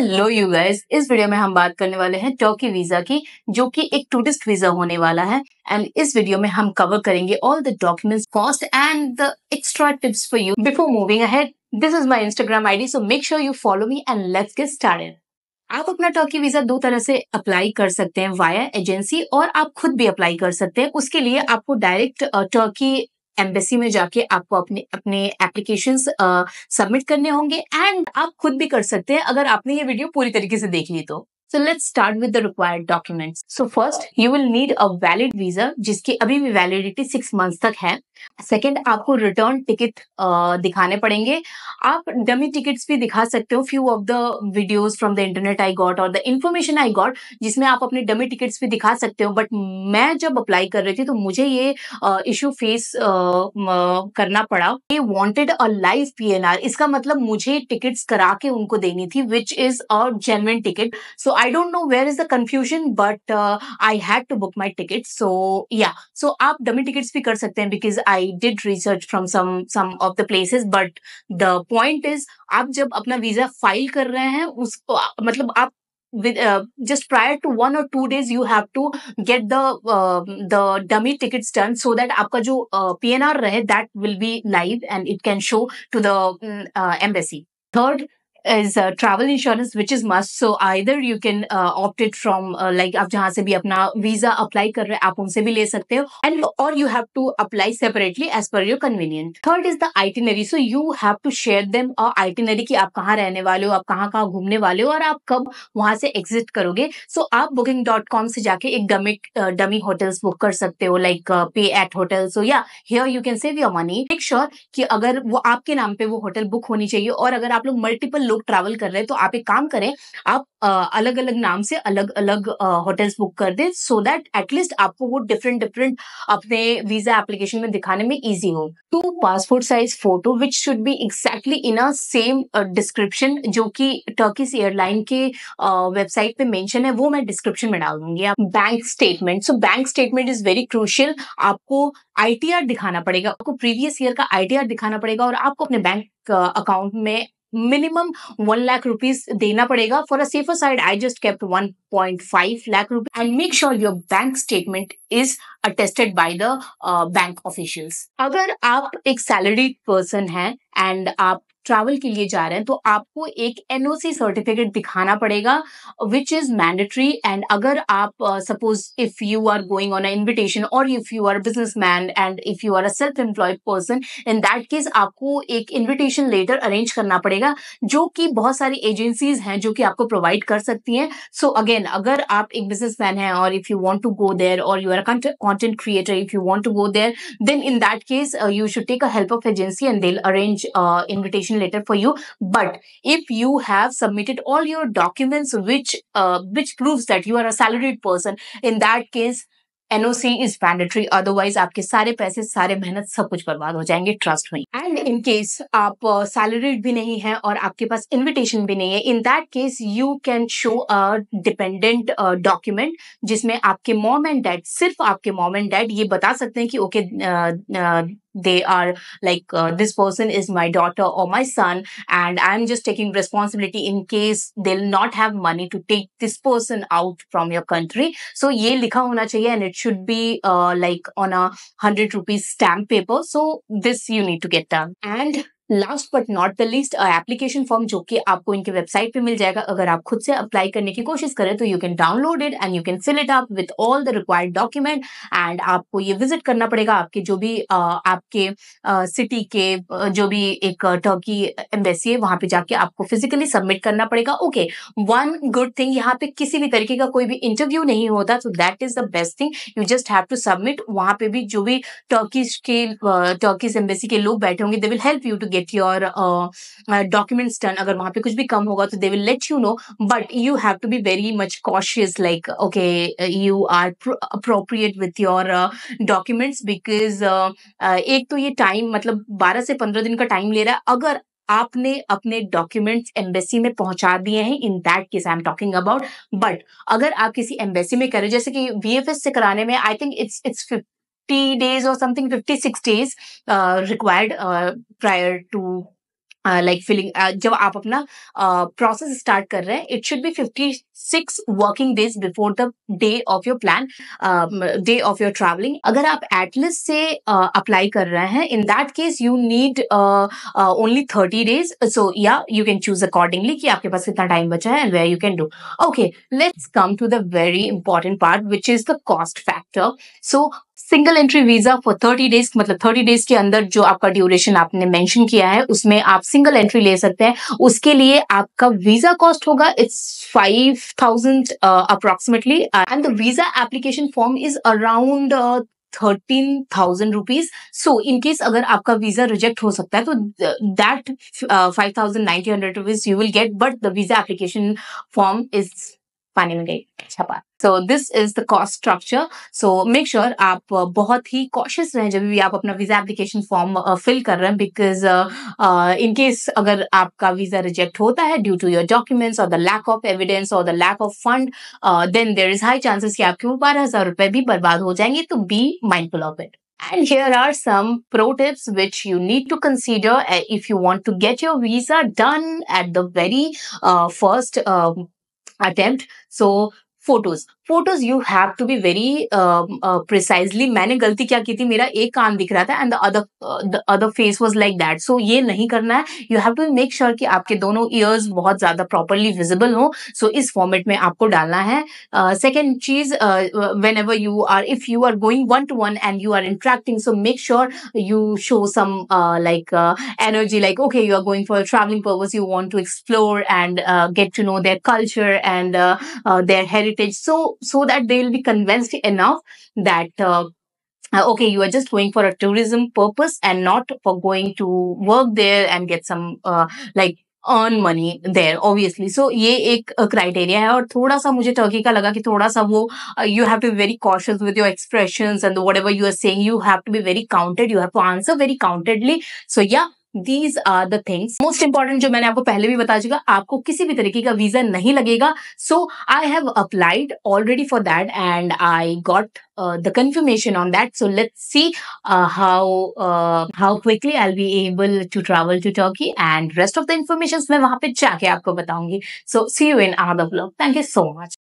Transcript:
Hello you guys इस video में हम बात करने वाले हैं टर्की वीजा की जो कि एक टूरिस्ट वीजा होने वाला है एंड इस वीडियो में हम कवर करेंगे all the documents cost and the extra tips for you before moving ahead this is my Instagram ID so make sure you follow me and let's get started आप अपना Turkey visa दो तरह से apply कर सकते हैं via agency और आप खुद भी अप्लाई कर सकते हैं उसके लिए आपको डायरेक्ट टर्की uh, एम्बेसी में जाके आपको अपने अपने एप्लीकेशन सबमिट करने होंगे एंड आप खुद भी कर सकते हैं अगर आपने ये वीडियो पूरी तरीके से देख ली तो So let's start with the required documents. So first, you will need a valid visa जिसकी अभी भी validity six months तक है. Second, आपको return ticket uh, दिखाने पड़ेंगे. आप dummy tickets भी दिखा सकते हो. Few of the videos from the internet I got or the information I got जिसमें आप अपने dummy tickets भी दिखा सकते हो. But मैं जब apply कर रही थी तो मुझे ये uh, issue face uh, uh, करना पड़ा. They wanted a live PNR. इसका मतलब मुझे tickets करा के उनको देनी थी, which is a genuine ticket. So I don't know where is the confusion, but uh, I had to book my tickets. So yeah, so आप dummy tickets भी कर सकते हैं because I did research from some some of the places, but the point is आप जब अपना visa file कर रहे हैं उसको मतलब आप with uh, just prior to one or two days you have to get the uh, the dummy tickets done so that आपका जो uh, PNR रहे that will be live and it can show to the uh, embassy. Third, is uh, travel insurance which is must so either you can uh, opt it from uh, like आप जहाँ से भी अपना visa apply कर रहे हैं आप उनसे भी ले सकते हो एंड और you have to apply separately as per your convenient third is the itinerary so you have to share them itinerary कि आप कहाँ रहने वाले हो आप कहाँ कहाँ घूमने वाले हो और आप कब वहां से एग्जिट करोगे सो so, आप बुकिंग डॉट कॉम से जाके एक डमी डमी होटल्स बुक कर सकते हो लाइक पे eight hotel so yeah here you can save your money make sure कि अगर वो आपके नाम पे वो होटल बुक होनी चाहिए और अगर आप लोग मल्टीपल लोग ट्रैवल कर रहे हैं तो आप एक काम करें आप अलग अलग नाम से अलग अलग होटल्स बुक कर दें सो दैट एटलीस्ट आपको वो डिफरेंट डिफरेंट अपने वीजा एप्लीकेशन में दिखाने में ईजी हो two passport size photo which should be exactly in a same description जो कि टर्किस एयरलाइन के वेबसाइट पे मेंशन है वो मैं डिस्क्रिप्शन में डाल दूंगी आप bank statement so bank statement is very crucial आपको आईटीआर दिखाना पड़ेगा आपको प्रीवियस ईयर का आईटीआर दिखाना पड़ेगा और आपको अपने बैंक अकाउंट में मिनिमम वन लाख रुपीज देना पड़ेगा for a safer side I just kept one point five lakh rupees and make sure your bank statement is attested by the bank officials अगर आप एक सैलरीड पर्सन है एंड आप travel के लिए जा रहे हैं तो आपको एक एनओसी सर्टिफिकेट दिखाना पड़ेगा विच इज मैंडेटरी एंड अगर आप suppose if you are going on a invitation और if you are business man and if you are a self employed person in that case आपको एक इन्विटेशन लेटर अरेंज करना पड़ेगा जो कि बहुत सारी एजेंसीज हैं जो कि आपको प्रोवाइड कर सकती हैं सो अगेन अगर आप एक बिजनेस मैन है और if you want to go there और you are content creator if you want to go there then in that case you should take a help of agency and they'll arrange invitation application letter for you but if you have submitted all your documents which uh, which proves that you are a salaried person in that case NOC is mandatory. Otherwise, आपके सारे पैसे सारे मेहनत सब कुछ बर्बाद हो जाएंगे ट्रस्ट में एंड इन केस आप सैलरीड uh, भी नहीं है और आपके पास इन्विटेशन भी नहीं है in that case you can show a dependent document जिसमें आपके मॉम एंड डैड सिर्फ आपके मॉम एंड डैड ये बता सकते हैं कि okay okay, uh, uh, they are like uh, this person is my daughter or my son and i'm just taking responsibility in case they'll not have money to take this person out from your country so ye likha hona chahiye and it should be uh, like on a 100 rupees stamp paper so this you need to get done and last but not the least application form जो कि आपको इनके website पे मिल जाएगा अगर आप खुद से अप्लाई करने की कोशिश करें तो you can download it and you can fill it up with all the required document and आपको ये विजिट करना पड़ेगा आपके जो भी uh, आपके सिटी uh, के जो भी एक टर्की एम्बेसी है वहां पे जाके आपको फिजिकली सबमिट करना पड़ेगा ओके वन गुड थिंग यहाँ पे किसी भी तरीके का कोई भी इंटरव्यू नहीं होता तो that is the best thing you just have to submit वहां पे भी जो भी टर्किश के टर्की एम्बेसी के लोग बैठे होंगे they will help you to get get your documents done अगर वहां पे कुछ भी कम होगा तो they will let you know but you have to be very much cautious like okay you are appropriate with your documents because एक तो ये टाइम मतलब बारह से पंद्रह दिन का टाइम ले रहा है अगर आपने अपने डॉक्यूमेंट्स एम्बेसी में पहुंचा दिए हैं in that case I am talking about but अगर आप किसी एम्बेसी में करें जैसे कि वी से कराने में I think it's it's fifty days or something fifty six days uh, required uh, prior to like uh, filling uh, जब आप अपना प्रोसेस uh, स्टार्ट कर रहे हैं it should be fifty six working days before the day of your plan day of your travelling अगर आप Atlys से apply कर रहे हैं in that case you need only thirty days so yeah you can choose accordingly कि आपके पास कितना time बचा है and where you can do okay let's come to the very important part which is the cost factor so single entry visa for thirty days मतलब thirty days के अंदर जो आपका ड्यूरेशन आपने मेंशन किया है उसमें आप सिंगल एंट्री ले सकते हैं उसके लिए आपका वीजा कॉस्ट होगा it's five thousand approximately and the visa application form is around thirteen thousand rupees so in case अगर आपका वीजा रिजेक्ट हो सकता है तो that five thousand ninety hundred rupees you will get but the visa application form is final में छपा so this is the cost structure so make sure आप uh, बहुत ही कॉशियस रहें जब भी आप अपना वीजा एप्लीकेशन फॉर्म फिल कर रहे हैं बिकॉज इन केस अगर आपका वीजा रिजेक्ट होता है ड्यू टू योर डॉक्यूमेंट्स और द लैक ऑफ एविडेंस और the lack of fund then there is high chances कि आपके वो बारह हजार रुपए भी बर्बाद हो जाएंगे तो be mindful of it And here are some pro tips which you need to consider uh, if you want to get your visa done at the very uh, first uh, attempt. So photos. Photos you have to be very precisely मैंने गलती क्या की थी मेरा एक कान दिख रहा था and the other the other face was like that so ये नहीं करना है यू हैव टू मेक श्योर कि आपके दोनों ईयर्स बहुत ज्यादा प्रॉपरली विजिबल हो सो so इस फॉर्मेट में आपको डालना है सेकेंड चीज whenever you are if you are going one to one and you are interacting so make sure you show some like energy like okay you are going for travelling purpose you want to explore and get to know their culture and their heritage so so that they will be convinced enough that uh, uh, okay you are just going for a tourism purpose and not for going to work there and get some uh, like earn money there obviously so ये एक criteria है और थोड़ा सा मुझे Turkey का लगा कि थोड़ा सा वो you have to be very cautious with your expression and whatever you are saying you have to be very counted you have to answer very countedly so yeah these are the things most important जो मैंने आपको पहले भी बता चुका आपको किसी भी तरीके का वीजा नहीं लगेगा so I have applied already for that and I got the confirmation on that so let see how how quickly I be able to travel to Turkey and rest of the information मैं वहां पर जाके आपको बताऊंगी so see you in our the blog thank you so much